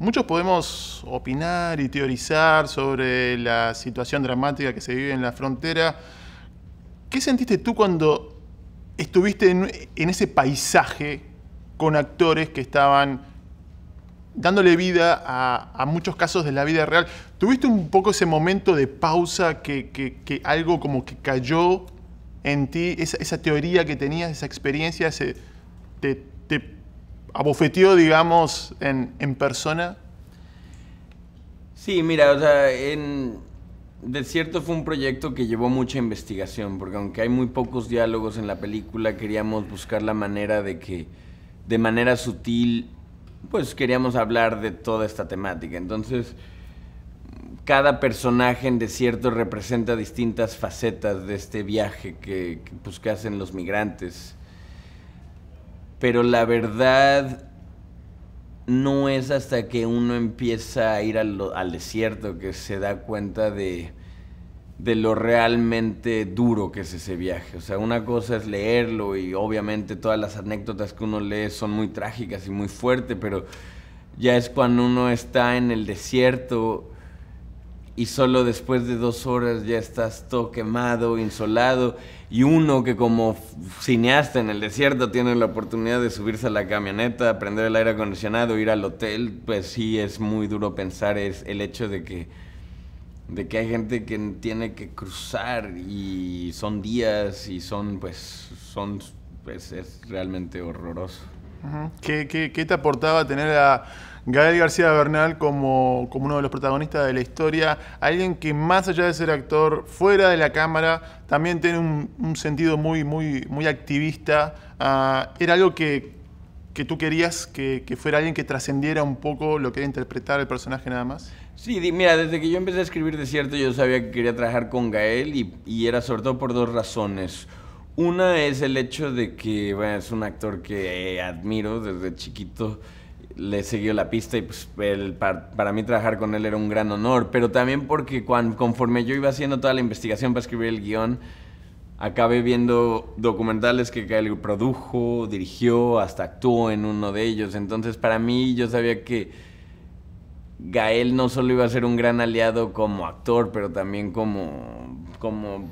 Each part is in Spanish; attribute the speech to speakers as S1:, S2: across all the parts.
S1: Muchos podemos opinar y teorizar sobre la situación dramática que se vive en la frontera. ¿Qué sentiste tú cuando estuviste en, ese paisaje con actores que estaban dándole vida a, muchos casos de la vida real. ¿Tuviste un poco ese momento de pausa que, algo como que cayó en ti, esa, teoría que tenías, esa experiencia, ese abofeteó, digamos, en, persona?
S2: Sí, mira, o sea, en Desierto fue un proyecto que llevó mucha investigación, porque aunque hay muy pocos diálogos en la película, queríamos buscar la manera de que, de manera sutil, pues queríamos hablar de toda esta temática. Entonces, cada personaje en Desierto representa distintas facetas de este viaje que, que pues, hacen los migrantes pero la verdad no es hasta que uno empieza a ir al, desierto que se da cuenta de, de, lo realmente duro que es ese viaje. O sea, una cosa es leerlo y obviamente todas las anécdotas que uno lee son muy trágicas y muy fuertes, pero ya es cuando uno está en el desierto y solo después de dos horas ya estás todo quemado, insolado, y uno que como cineasta en el desierto tiene la oportunidad de subirse a la camioneta, prender el aire acondicionado, ir al hotel, pues sí es muy duro pensar es el hecho de que, de que hay gente que tiene que cruzar y son días y son, pues, son, pues es realmente horroroso.
S1: ¿Qué, qué, qué te aportaba tener a Gael García Bernal como, como uno de los protagonistas de la historia, alguien que más allá de ser actor, fuera de la cámara, también tiene un, sentido muy, muy, muy activista. Ah, era algo que, que tú querías que, fuera alguien que trascendiera un poco lo que era interpretar el personaje nada más.
S2: Sí, mira, desde que yo empecé a escribir Desierto yo sabía que quería trabajar con Gael y, era sobre todo por dos razones. Una es el hecho de que es un actor que eh, admiro desde chiquito le siguió la pista y pues para, mí trabajar con él era un gran honor, pero también porque cuando, conforme yo iba haciendo toda la investigación para escribir el guión, acabé viendo documentales que Gael produjo, dirigió, hasta actuó en uno de ellos. Entonces, para mí, yo sabía que Gael no solo iba a ser un gran aliado como actor, pero también como, como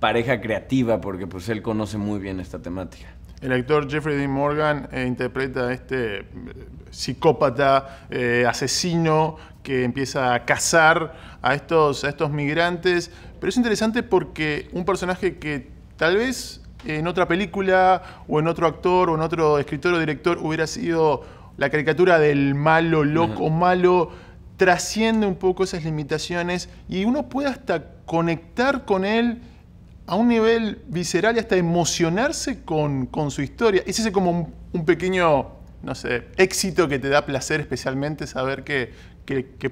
S2: pareja creativa, porque pues él conoce muy bien esta
S1: temática. El actor Jeffrey Dean Morgan eh, interpreta a este eh, psicópata, eh, asesino, que empieza a cazar a estos, estos migrantes. Pero es interesante porque un personaje que tal vez en otra película o en otro actor o en otro escritor o director hubiera sido la caricatura del malo, loco, malo, trasciende un poco esas limitaciones y uno puede hasta conectar con él a un nivel visceral y hasta emocionarse con, su historia. Es ese como un, pequeño, no sé, éxito que te da placer especialmente saber que,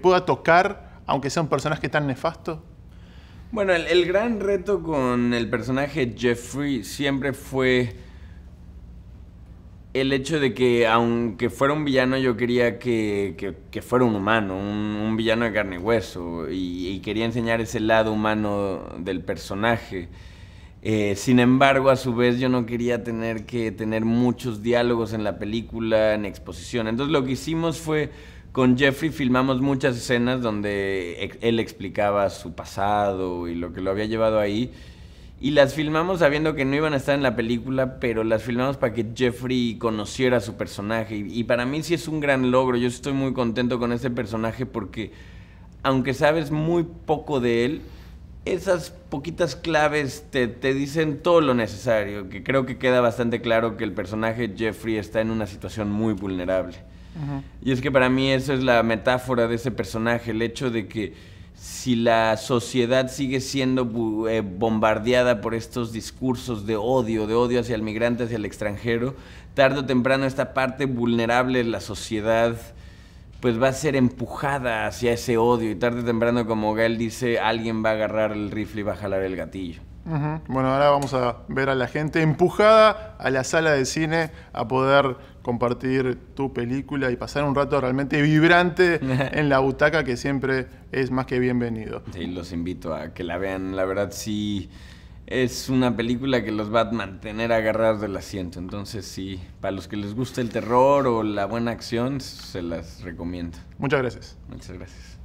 S1: pueda tocar, aunque sea un personaje tan nefasto.
S2: Bueno, el, el gran reto con el personaje Jeffrey siempre fue el hecho de que, aunque fuera un villano, yo quería que, fuera un humano, un, villano de carne y hueso, y, quería enseñar ese lado humano del personaje. Eh, sin embargo, a su vez, yo no quería tener que tener muchos diálogos en la película, en exposición. Entonces, lo que hicimos fue, con Jeffrey filmamos muchas escenas donde e, él explicaba su pasado y lo que lo había llevado ahí y las filmamos sabiendo que no iban a estar en la película, pero las filmamos para que Jeffrey conociera su personaje. Y, para mí sí es un gran logro. Yo estoy muy contento con ese personaje porque, aunque sabes muy poco de él, esas poquitas claves te, dicen todo lo necesario, que creo que queda bastante claro que el personaje Jeffrey está en una situación muy vulnerable. Y es que para mí esa es la metáfora de ese personaje, el hecho de que si la sociedad sigue siendo eh, bombardeada por estos discursos de odio, de odio hacia el migrante, hacia el extranjero, tarde o temprano esta parte vulnerable de la sociedad pues va a ser empujada hacia ese odio y tarde o temprano, como Gael dice, alguien va a
S1: agarrar el rifle y va a jalar el gatillo. Bueno, ahora vamos a ver a la gente empujada a la sala de cine a poder compartir tu película y pasar un rato realmente vibrante en la butaca que siempre es más que bienvenido. Sí, los invito
S2: a que la vean. La verdad sí es una película que los va a mantener agarrados del asiento. Entonces sí, para los que les gusta el terror o la buena acción, se las recomiendo. Muchas gracias. Muchas gracias.